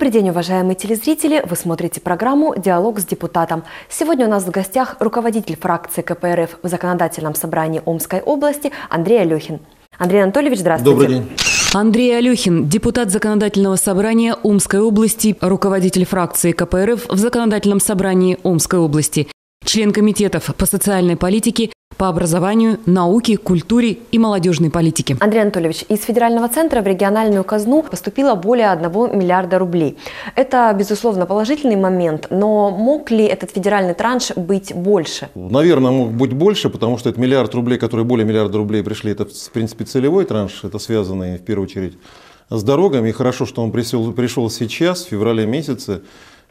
Добрый день, уважаемые телезрители! Вы смотрите программу «Диалог с депутатом». Сегодня у нас в гостях руководитель фракции КПРФ в Законодательном собрании Омской области Андрей Алехин. Андрей Анатольевич, здравствуйте. Добрый день. Андрей Алехин, депутат Законодательного собрания Омской области, руководитель фракции КПРФ в Законодательном собрании Омской области, член комитетов по социальной политике, по образованию, науке, культуре и молодежной политике. Андрей Анатольевич, из федерального центра в региональную казну поступило более 1 миллиарда рублей. Это, безусловно, положительный момент, но мог ли этот федеральный транш быть больше? Наверное, мог быть больше, потому что этот миллиард рублей, которые более миллиарда рублей пришли, это, в принципе, целевой транш, это связанный в первую очередь с дорогами. И хорошо, что он пришел, пришел сейчас, в феврале месяце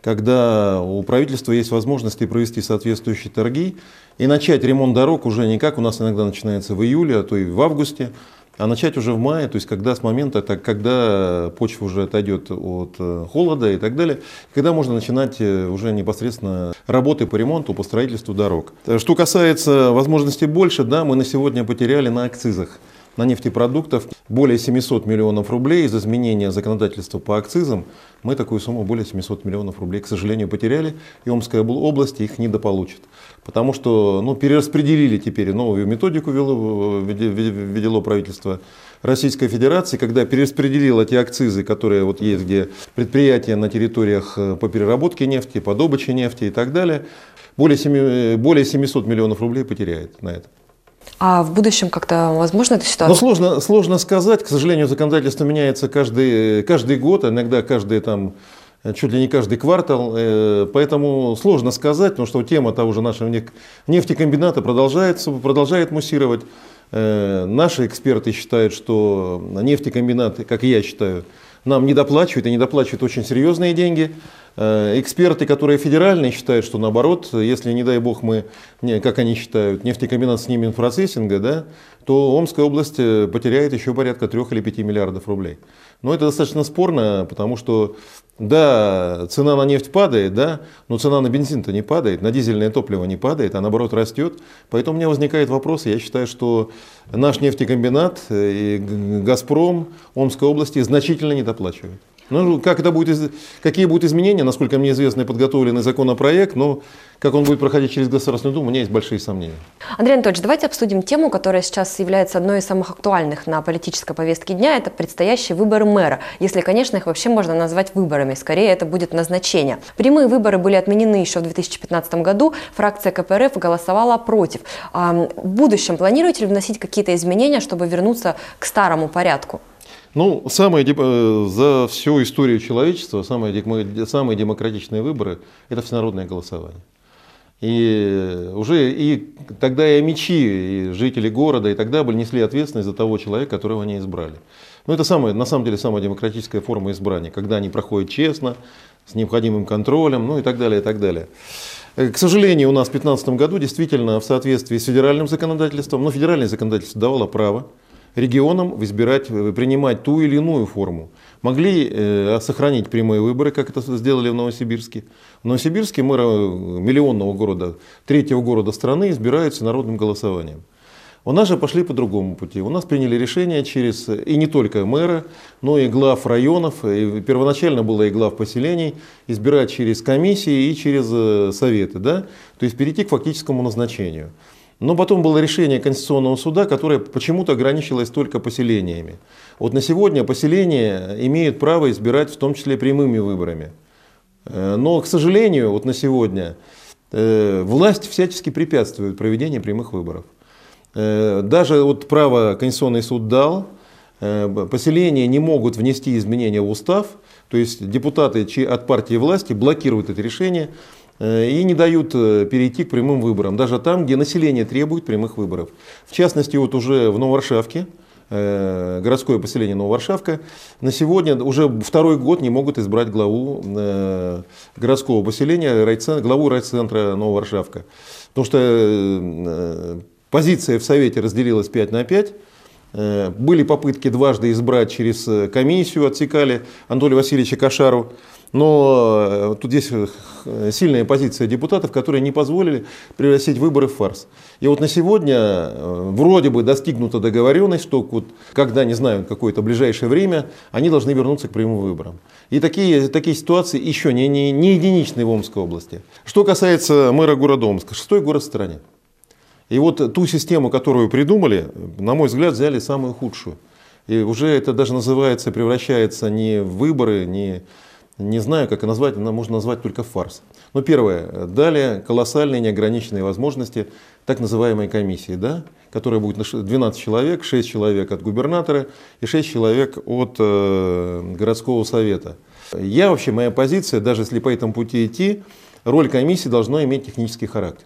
когда у правительства есть возможности провести соответствующие торги и начать ремонт дорог уже не как у нас иногда начинается в июле, а то и в августе, а начать уже в мае, то есть когда с момента, так, когда почва уже отойдет от э, холода и так далее, когда можно начинать э, уже непосредственно работы по ремонту, по строительству дорог. Э, что касается возможностей больше, да, мы на сегодня потеряли на акцизах на нефтепродуктов более 700 миллионов рублей из изменения законодательства по акцизам. Мы такую сумму более 700 миллионов рублей, к сожалению, потеряли, и Омская область их недополучит. Потому что ну, перераспределили теперь, новую методику вело, ввело правительство Российской Федерации, когда перераспределило те акцизы, которые вот есть, где предприятия на территориях э, по переработке нефти, по добыче нефти и так далее, более, 7, э, более 700 миллионов рублей потеряет на это. А в будущем как-то возможно эта ну, ситуация? Ну, сложно, сложно сказать. К сожалению, законодательство меняется каждый, э, каждый год, иногда каждый там э, чуть ли не каждый квартал, э, поэтому сложно сказать, потому что тема того же нашего нефтекомбината продолжается, продолжает муссировать. Наши эксперты считают, что нефтекомбинат, как и я считаю, нам недоплачивают, и недоплачивают очень серьезные деньги. Э, эксперты, которые федеральные, считают, что наоборот, если, не дай бог, мы, не, как они считают, нефтекомбинат снимем процессинга, да, то Омская область э, потеряет еще порядка 3 или 5 миллиардов рублей. Но это достаточно спорно, потому что, да, цена на нефть падает, да, но цена на бензин-то не падает, на дизельное топливо не падает, а наоборот растет. Поэтому у меня возникает вопрос, я считаю, что наш нефтекомбинат э, и «Газпром» Омской области значительно недоплачивают. Ну, как это будет, какие будут изменения, насколько мне известно, подготовленный законопроект, но как он будет проходить через Государственную Думу, у меня есть большие сомнения. Андрей Анатольевич, давайте обсудим тему, которая сейчас является одной из самых актуальных на политической повестке дня. Это предстоящие выборы мэра, если, конечно, их вообще можно назвать выборами. Скорее, это будет назначение. Прямые выборы были отменены еще в 2015 году. Фракция КПРФ голосовала против. А в будущем планируете ли вносить какие-то изменения, чтобы вернуться к старому порядку? Ну, самые, э, за всю историю человечества самые, самые демократичные выборы – это всенародное голосование. И уже и тогда и мечи, и жители города, и тогда были несли ответственность за того человека, которого они избрали. Но ну, это самое, на самом деле самая демократическая форма избрания, когда они проходят честно, с необходимым контролем, ну и так далее, и так далее. Э, к сожалению, у нас в 2015 году действительно в соответствии с федеральным законодательством, но федеральное законодательство давало право регионам избирать, э, принимать ту или иную форму. Могли э, сохранить прямые выборы, как это сделали в Новосибирске. В Новосибирске мэра э, миллионного города, третьего города страны избираются народным голосованием. У нас же пошли по другому пути. У нас приняли решение через и не только мэра, но и глав районов. И первоначально было и глав поселений избирать через комиссии и через э, советы. Да? То есть перейти к фактическому назначению. Но потом было решение Конституционного суда, которое почему-то ограничилось только поселениями. Вот на сегодня поселения имеют право избирать в том числе прямыми выборами. Э, но, к сожалению, вот на сегодня э, власть всячески препятствует проведению прямых выборов. Э, даже вот право Конституционный суд дал, поселения не могут внести изменения в устав, то есть депутаты от партии власти блокируют это решение, Э, и не дают э, перейти к прямым выборам, даже там, где население требует прямых выборов. В частности, вот уже в Новоаршавке, э, городское поселение Нововаршавка, на сегодня уже второй год не могут избрать главу городского поселения, главу райцентра Нововаршавка. Потому что позиция в Совете разделилась 5 на 5. Э, были попытки дважды избрать через э, комиссию, отсекали Анатолия Васильевича Кошару. Но э, тут есть сильная позиция депутатов, которые не позволили превратить выборы в фарс. И вот на сегодня вроде бы достигнута договоренность, что вот, когда, не знаю, какое-то ближайшее время, они должны вернуться к прямым выборам. И такие, такие ситуации еще не, не, не единичные в Омской области. Что касается мэра города Омска, шестой город в стране. И вот ту систему, которую придумали, на мой взгляд, взяли самую худшую. И уже это даже называется, превращается не в выборы, не, не знаю, как и назвать, она можно назвать только фарс. Но первое, далее колоссальные неограниченные возможности так называемой комиссии, да, которая будет 12 человек, 6 человек от губернатора и 6 человек от э, городского совета. Я вообще, моя позиция, даже если по этому пути идти, роль комиссии должна иметь технический характер.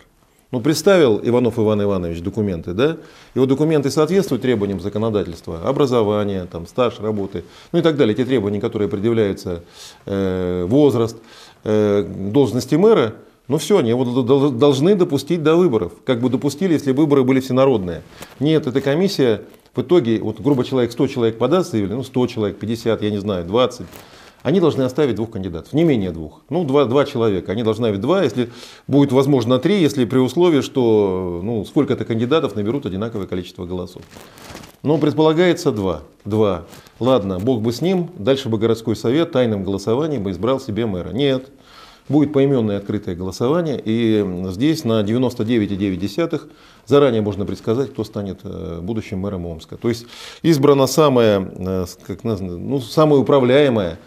Ну, представил Иванов Иван Иванович документы, да? Его документы соответствуют требованиям законодательства, образование, там, стаж работы, ну и так далее. Те требования, которые предъявляются, э, возраст, э, должности мэра, ну все, они его должны допустить до выборов, как бы допустили, если выборы были всенародные. Нет, эта комиссия в итоге, вот грубо человек, 100 человек подаст заявление, ну 100 человек, 50, я не знаю, 20, они должны оставить двух кандидатов, не менее двух. Ну, два, два человека. Они должны быть два, если будет возможно три, если при условии, что ну, сколько-то кандидатов наберут одинаковое количество голосов. Но предполагается два. Два. Ладно, бог бы с ним, дальше бы городской совет тайным голосованием бы избрал себе мэра. Нет. Будет поименное открытое голосование, и здесь на 99,9 заранее можно предсказать, кто станет э, будущим мэром Омска. То есть избрана самая, э, как, ну, самая управляемая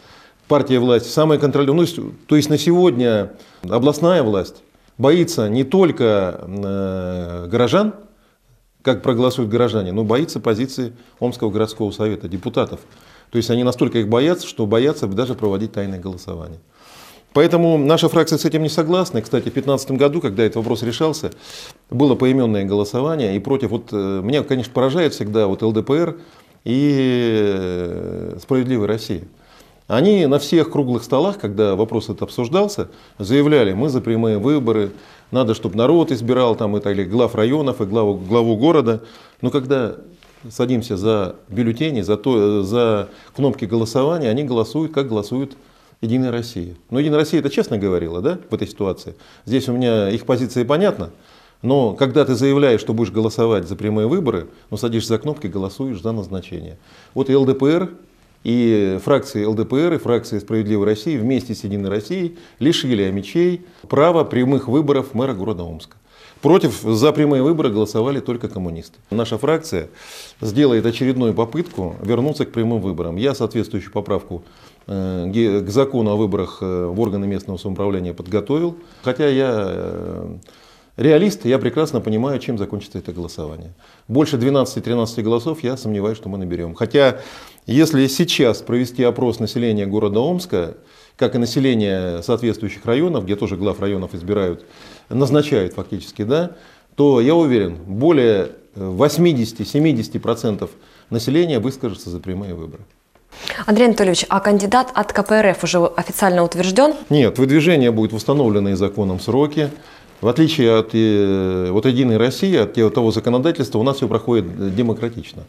партия власти, самая контролируемая. Ну, то есть на сегодня областная власть боится не только э, горожан, как проголосуют горожане, но боится позиции Омского городского совета, депутатов. То есть они настолько их боятся, что боятся даже проводить тайное голосование. Поэтому наша фракция с этим не согласна. Кстати, в 2015 году, когда этот вопрос решался, было поименное голосование. И против, вот э, меня, конечно, поражает всегда вот ЛДПР и э, «Справедливая Россия». Они на всех круглых столах, когда вопрос этот обсуждался, заявляли, мы за прямые выборы, надо, чтобы народ избирал там, это или глав районов, и главу, главу города. Но когда садимся за бюллетени, за, то, за кнопки голосования, они голосуют, как голосуют Единая Россия. Но Единая Россия это честно говорила да, в этой ситуации. Здесь у меня их позиция понятна. Но когда ты заявляешь, что будешь голосовать за прямые выборы, но ну, садишься за кнопки, голосуешь за назначение. Вот и ЛДПР и фракции ЛДПР и фракции «Справедливой России» вместе с «Единой Россией» лишили Амичей права прямых выборов мэра города Омска. Против за прямые выборы голосовали только коммунисты. Наша фракция сделает очередную попытку вернуться к прямым выборам. Я соответствующую поправку э, к закону о выборах э, в органы местного самоуправления подготовил. Хотя я э, реалист, я прекрасно понимаю, чем закончится это голосование. Больше 12-13 голосов я сомневаюсь, что мы наберем. Хотя если сейчас провести опрос населения города Омска, как и население соответствующих районов, где тоже глав районов избирают, назначают фактически, да, то я уверен, более 80-70% э, населения выскажется за прямые выборы. Андрей Анатольевич, а кандидат от КПРФ уже официально утвержден? Нет, выдвижение будет в установленные законом сроки. В отличие от, э, от «Единой России», от того законодательства, у нас все проходит э, демократично.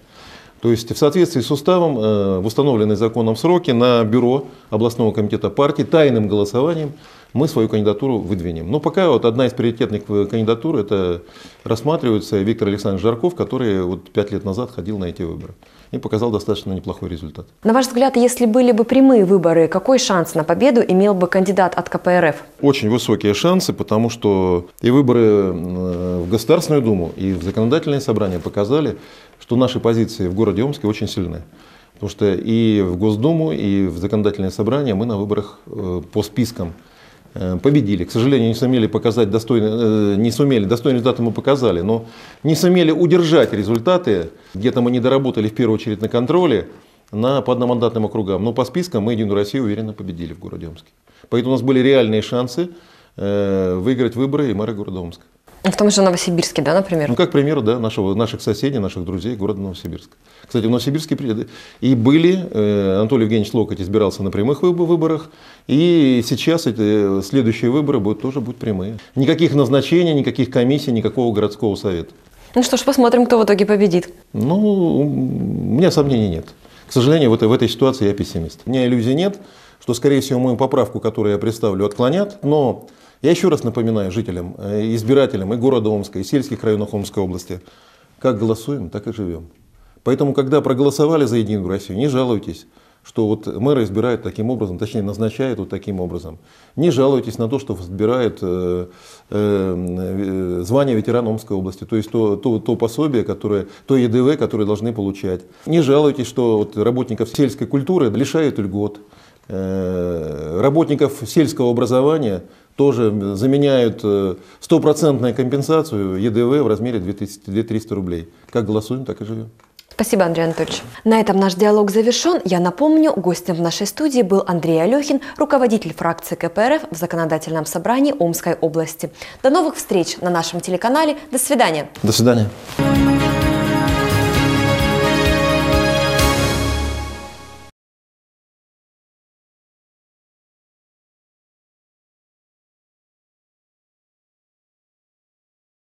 То есть в соответствии с уставом, э, в установленные законом сроки, на бюро областного комитета партии тайным голосованием мы свою кандидатуру выдвинем. Но пока вот одна из приоритетных э, кандидатур, это рассматривается Виктор Александрович Жарков, который вот пять лет назад ходил на эти выборы и показал достаточно неплохой результат. На ваш взгляд, если были бы прямые выборы, какой шанс на победу имел бы кандидат от КПРФ? Очень высокие шансы, потому что и выборы э, в Государственную Думу, и в законодательное собрание показали, что наши позиции в городе Омске очень сильны. Потому что и в Госдуму, и в законодательное собрание мы на выборах э, по спискам Э, победили. К сожалению, не сумели показать достойный, э, не сумели, достойный результат мы показали, но не сумели удержать результаты. Где-то мы не доработали в первую очередь на контроле, на, по одномандатным округам. Но по спискам мы Единую Россию уверенно победили в городе Омске. Поэтому у нас были реальные шансы э, выиграть выборы и мэра города Омска. В ну, том же Новосибирске, да, например? Ну, как пример, да, нашего, наших соседей, наших друзей города Новосибирск. Кстати, в Новосибирске и были, э, Анатолий Евгеньевич Локоть избирался на прямых выборах, и сейчас эти, э, следующие выборы будут, тоже будут прямые. Никаких назначений, никаких комиссий, никакого городского совета. Ну что ж, посмотрим, кто в итоге победит. Ну, у меня сомнений нет. К сожалению, в этой, в этой ситуации я пессимист. У меня иллюзий нет, что, скорее всего, мою поправку, которую я представлю, отклонят, но я еще раз напоминаю жителям, э, избирателям и города Омска, и сельских районов Омской области, как голосуем, так и живем. Поэтому, когда проголосовали за Единую Россию, не жалуйтесь, что вот мэра избирают таким образом, точнее назначают вот таким образом. Не жалуйтесь на то, что избирают э, э, э, звание ветерана Омской области, то есть то, то, то пособие, которое, то ЕДВ, которое должны получать. Не жалуйтесь, что вот работников сельской культуры лишают льгот, э, работников сельского образования тоже заменяют э, стопроцентную компенсацию ЕДВ в размере 2300 рублей. Как голосуем, так и живем. Спасибо, Андрей Анатольевич. На этом наш диалог завершен. Я напомню, гостем в нашей студии был Андрей Алехин, руководитель фракции КПРФ в Законодательном собрании Омской области. До новых встреч на нашем телеканале. До свидания. До свидания.